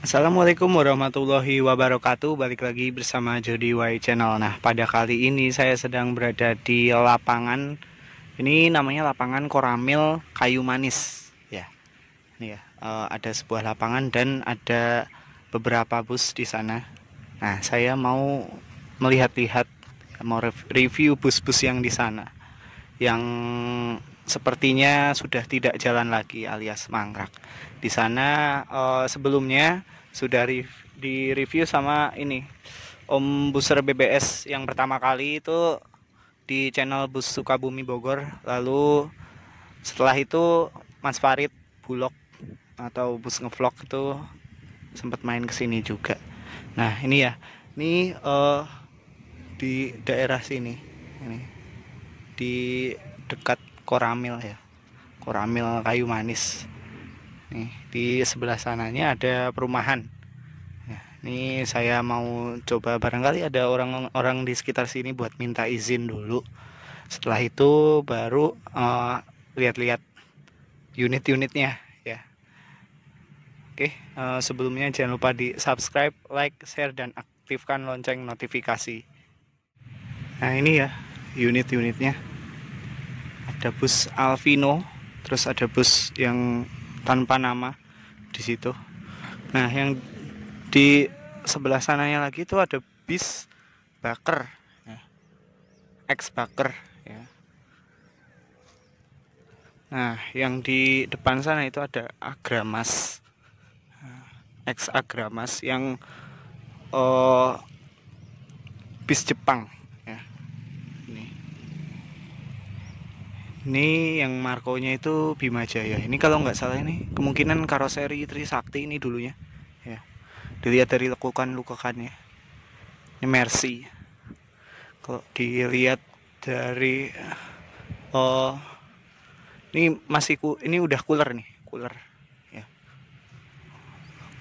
Assalamualaikum warahmatullahi wabarakatuh Balik lagi bersama Jody Y Channel Nah pada kali ini saya sedang berada di lapangan Ini namanya lapangan Koramil Kayu Manis Ya, ini ya e, Ada sebuah lapangan dan ada beberapa bus di sana Nah saya mau melihat-lihat Mau review bus-bus yang di sana Yang sepertinya sudah tidak jalan lagi alias mangkrak. Di sana uh, sebelumnya sudah di review sama ini Om Buser BBS yang pertama kali itu di channel Bus Sukabumi Bogor. Lalu setelah itu Mas Farid Bulog atau Bus Ngevlog itu sempat main kesini juga. Nah, ini ya. Ini uh, di daerah sini. Ini di dekat koramil ya koramil kayu manis nih di sebelah sananya ada perumahan ya, ini saya mau coba barangkali ada orang-orang di sekitar sini buat minta izin dulu setelah itu baru lihat eh, lihat-lihat unit-unitnya ya oke uh, sebelumnya jangan lupa di subscribe like share dan aktifkan lonceng notifikasi nah ini ya unit-unitnya ada bus Alvino terus ada bus yang tanpa nama di situ nah yang di sebelah sananya lagi itu ada bis Baker ya. ex X Baker ya nah yang di depan sana itu ada Agramas nah, X Agramas yang uh, bis Jepang ini yang markonya itu Bima Jaya ini kalau nggak salah ini kemungkinan karoseri Tri Sakti ini dulunya ya dilihat dari lekukan-lekukannya ini Mercy kalau dilihat dari oh ini masih ku, ini udah cooler nih cooler ya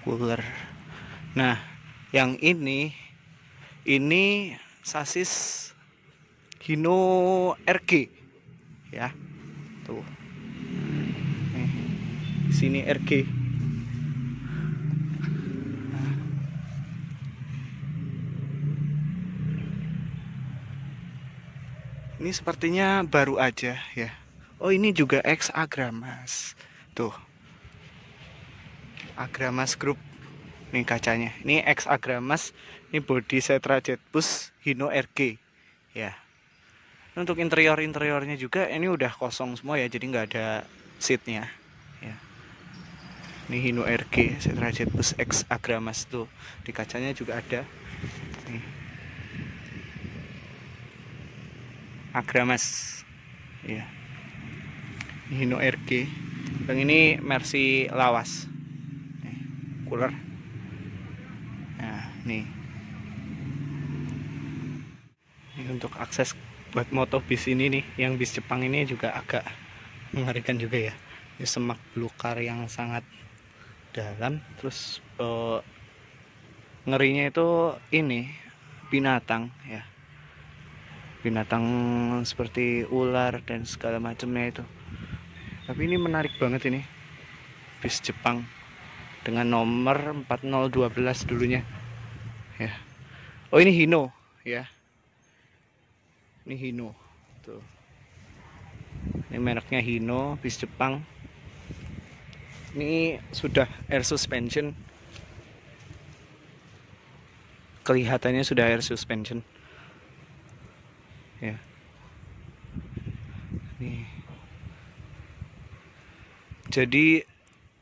cooler nah yang ini ini sasis Hino RG ya tuh nih sini RG ini sepertinya baru aja ya oh ini juga X Agramas tuh Agramas Group nih kacanya ini X Agramas ini body Setra bus Hino RG ya untuk interior interiornya juga ini udah kosong semua ya jadi nggak ada seatnya ya ini Hino RG Setrajet Bus X Agramas tuh di kacanya juga ada nih Agramas ya ini Hino RG yang ini Mercy Lawas nih, cooler nah nih ini untuk akses buat moto bis ini nih yang bis Jepang ini juga agak mengerikan juga ya ini semak belukar yang sangat dalam terus uh, ngerinya itu ini binatang ya binatang seperti ular dan segala macamnya itu tapi ini menarik banget ini bis Jepang dengan nomor 4012 dulunya ya oh ini Hino ya ini Hino tuh ini mereknya Hino bis Jepang ini sudah air suspension kelihatannya sudah air suspension ya nih jadi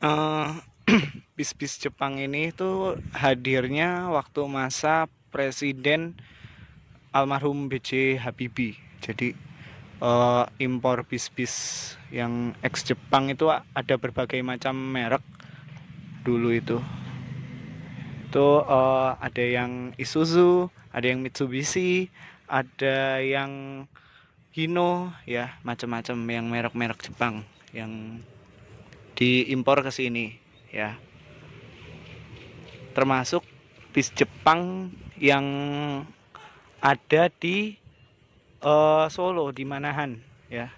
eh, bis-bis uh, Jepang ini tuh hadirnya waktu masa presiden almarhum Bc Habibie jadi uh, impor bis-bis yang ex Jepang itu ada berbagai macam merek dulu itu itu uh, ada yang Isuzu ada yang Mitsubishi ada yang Hino ya macam-macam yang merek-merek Jepang yang diimpor ke sini ya termasuk bis Jepang yang ada di uh, Solo di Manahan ya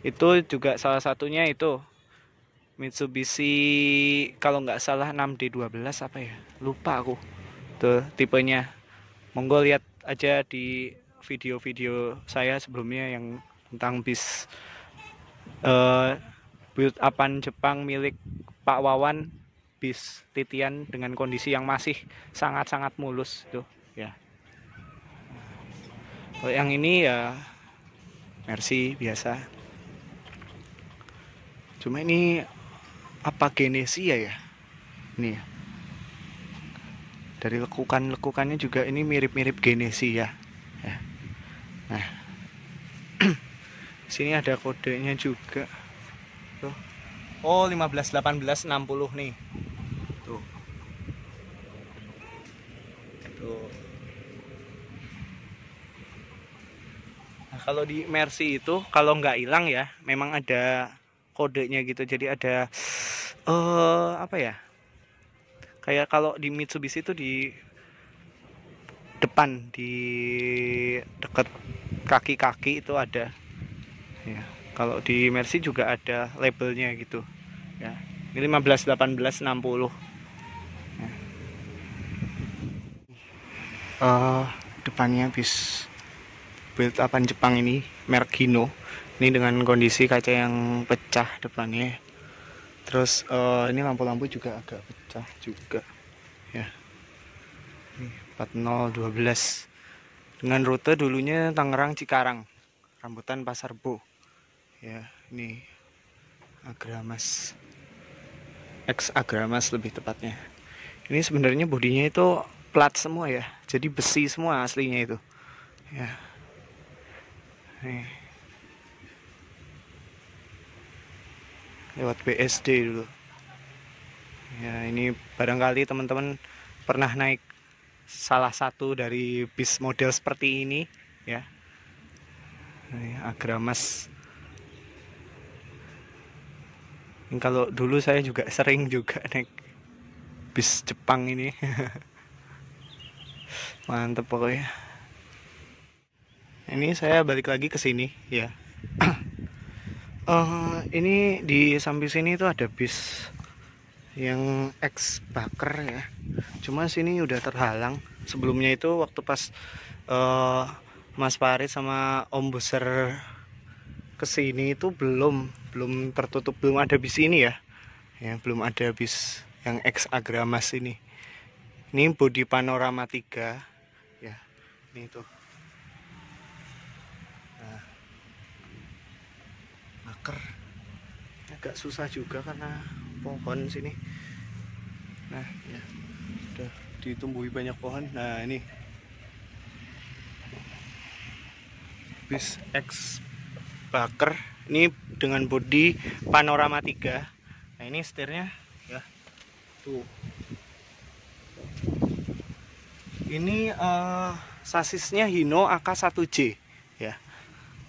itu juga salah satunya itu Mitsubishi kalau nggak salah 6D12 apa ya lupa aku tuh tipenya monggo lihat aja di video-video saya sebelumnya yang tentang bis uh, build upan Jepang milik Pak Wawan bis titian dengan kondisi yang masih sangat-sangat mulus tuh ya kalau yang ini ya Mercy biasa cuma ini apa genesia ya ini ya dari lekukan-lekukannya juga ini mirip-mirip genesi ya. ya. Nah, sini ada kodenya juga. Tuh. Oh, 15 18 60 nih. kalau di Mercy itu kalau nggak hilang ya memang ada kodenya gitu jadi ada uh, apa ya kayak kalau di Mitsubishi itu di depan di deket kaki-kaki itu ada ya kalau di Mercy juga ada labelnya gitu ya ini 15 18 60 uh, depannya bis build upan Jepang ini merek Hino ini dengan kondisi kaca yang pecah depannya terus uh, ini lampu-lampu juga agak pecah juga ya ini 4012 dengan rute dulunya Tangerang Cikarang rambutan Pasar Bo ya ini Agramas X Agramas lebih tepatnya ini sebenarnya bodinya itu plat semua ya jadi besi semua aslinya itu ya nih lewat BSD dulu ya ini barangkali teman-teman pernah naik salah satu dari bis model seperti ini ya ini Agramas ini kalau dulu saya juga sering juga naik bis Jepang ini mantep pokoknya ini saya balik lagi ke sini ya uh, ini di samping sini itu ada bis yang ex baker ya cuma sini udah terhalang sebelumnya itu waktu pas uh, Mas Pari sama Om Buser kesini itu belum belum tertutup belum ada bis ini ya ya belum ada bis yang ex Agramas ini ini bodi panorama 3 ya ini tuh angker agak susah juga karena pohon sini nah ya udah ditumbuhi banyak pohon nah ini bis X Baker ini dengan bodi panorama 3 nah ini setirnya ya tuh ini uh, sasisnya Hino AK1J ya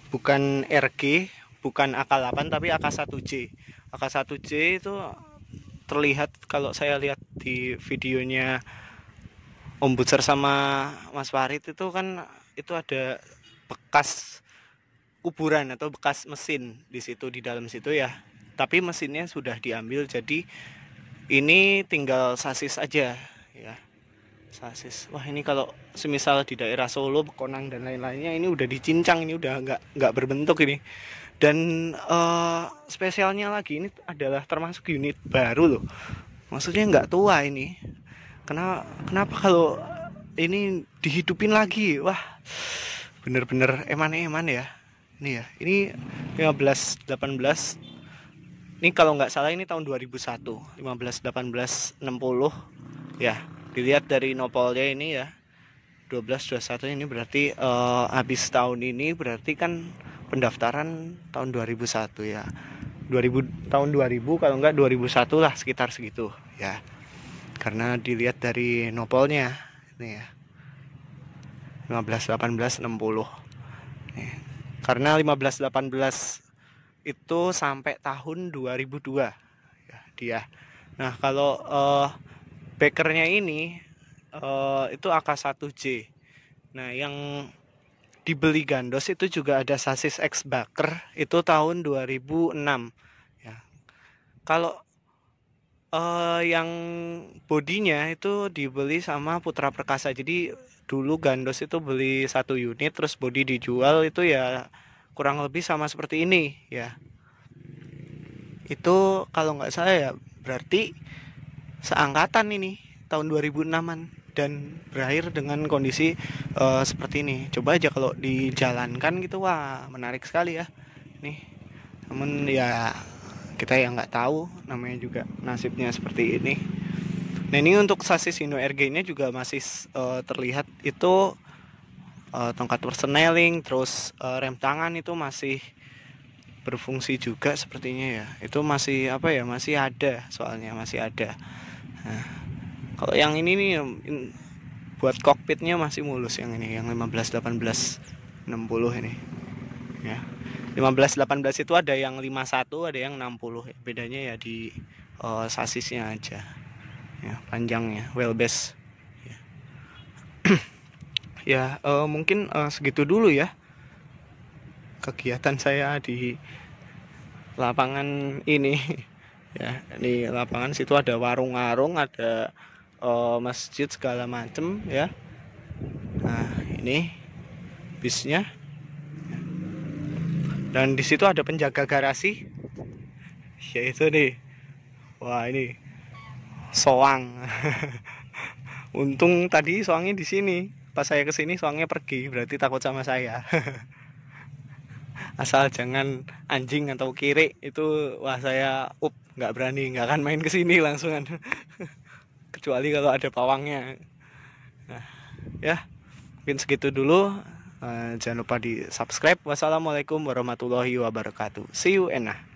bukan RG bukan AK8 tapi AK1J. AK1J itu terlihat kalau saya lihat di videonya Om Butcher sama Mas Farid itu kan itu ada bekas kuburan atau bekas mesin di situ di dalam situ ya. Tapi mesinnya sudah diambil jadi ini tinggal sasis aja ya. Sasis. Wah, ini kalau semisal di daerah Solo, Bekonang dan lain-lainnya ini udah dicincang ini udah nggak nggak berbentuk ini dan uh, spesialnya lagi ini adalah termasuk unit baru loh maksudnya nggak tua ini kenapa kenapa kalau ini dihidupin lagi wah bener-bener eman-eman ya ini ya ini 15 18 ini kalau nggak salah ini tahun 2001 15 18 60 ya dilihat dari nopolnya ini ya 12 21 ini berarti uh, habis tahun ini berarti kan pendaftaran tahun 2001 ya 2000 tahun 2000 kalau enggak 2001 lah sekitar segitu ya karena dilihat dari nopolnya ini ya 15 18 60 ini. karena 15 18 itu sampai tahun 2002 ya, dia nah kalau uh, backernya ini uh, itu AK1J nah yang dibeli Gandos itu juga ada sasis X Baker itu tahun 2006 ya. Kalau uh, yang bodinya itu dibeli sama Putra Perkasa. Jadi dulu Gandos itu beli satu unit terus bodi dijual itu ya kurang lebih sama seperti ini ya. Itu kalau nggak salah ya berarti seangkatan ini tahun 2006-an dan berakhir dengan kondisi uh, seperti ini coba aja kalau dijalankan gitu wah menarik sekali ya nih namun ya kita yang nggak tahu namanya juga nasibnya seperti ini nah ini untuk sasis Indo RG nya juga masih uh, terlihat itu uh, tongkat perseneling terus uh, rem tangan itu masih berfungsi juga sepertinya ya itu masih apa ya masih ada soalnya masih ada nah kalau yang ini nih buat kokpitnya masih mulus yang ini yang 15 18 60 ini ya 15 18 itu ada yang 51 ada yang 60 bedanya ya di uh, sasisnya aja ya panjangnya base ya, ya uh, mungkin uh, segitu dulu ya kegiatan saya di lapangan ini ya di lapangan situ ada warung-warung ada uh, masjid segala macem ya nah ini bisnya dan di situ ada penjaga garasi yaitu nih wah ini soang untung tadi soangnya di sini pas saya kesini soangnya pergi berarti takut sama saya asal jangan anjing atau kiri itu wah saya up nggak berani nggak akan main kesini langsungan kecuali kalau ada pawangnya nah, ya mungkin segitu dulu uh, jangan lupa di subscribe wassalamualaikum warahmatullahi wabarakatuh see you enak